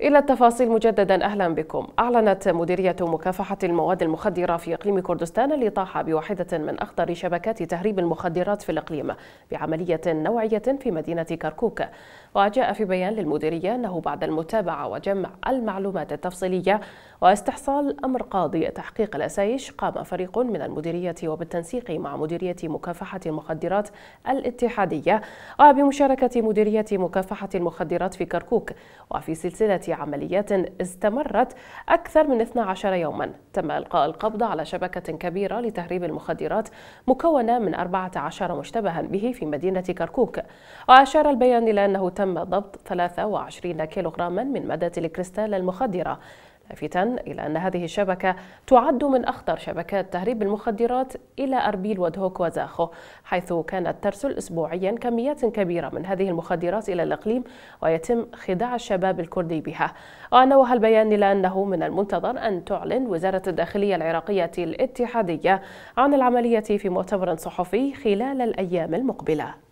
إلى التفاصيل مجددا أهلا بكم أعلنت مديرية مكافحة المواد المخدرة في إقليم كردستان الإطاحة بواحدة من أخطر شبكات تهريب المخدرات في الإقليم بعملية نوعية في مدينة كركوك وجاء في بيان للمديرية أنه بعد المتابعة وجمع المعلومات التفصيلية واستحصال أمر قاضي تحقيق الأسايش قام فريق من المديرية وبالتنسيق مع مديرية مكافحة المخدرات الاتحادية وبمشاركة مديرية مكافحة المخدرات في كركوك وفي سلسلة عمليات استمرت أكثر من 12 يوما تم إلقاء القبض على شبكة كبيرة لتهريب المخدرات مكونة من 14 مشتبها به في مدينة كركوك وأشار البيان إلى أنه تم ضبط 23 كيلوغراما من مادة الكريستال المخدرة لافتا إلى أن هذه الشبكة تعد من أخطر شبكات تهريب المخدرات إلى أربيل ودهوك وزاخو حيث كانت ترسل أسبوعيا كميات كبيرة من هذه المخدرات إلى الإقليم ويتم خداع الشباب الكردي بها ونوه البيان إلى أنه من المنتظر أن تعلن وزارة الداخلية العراقية الاتحادية عن العملية في مؤتمر صحفي خلال الأيام المقبلة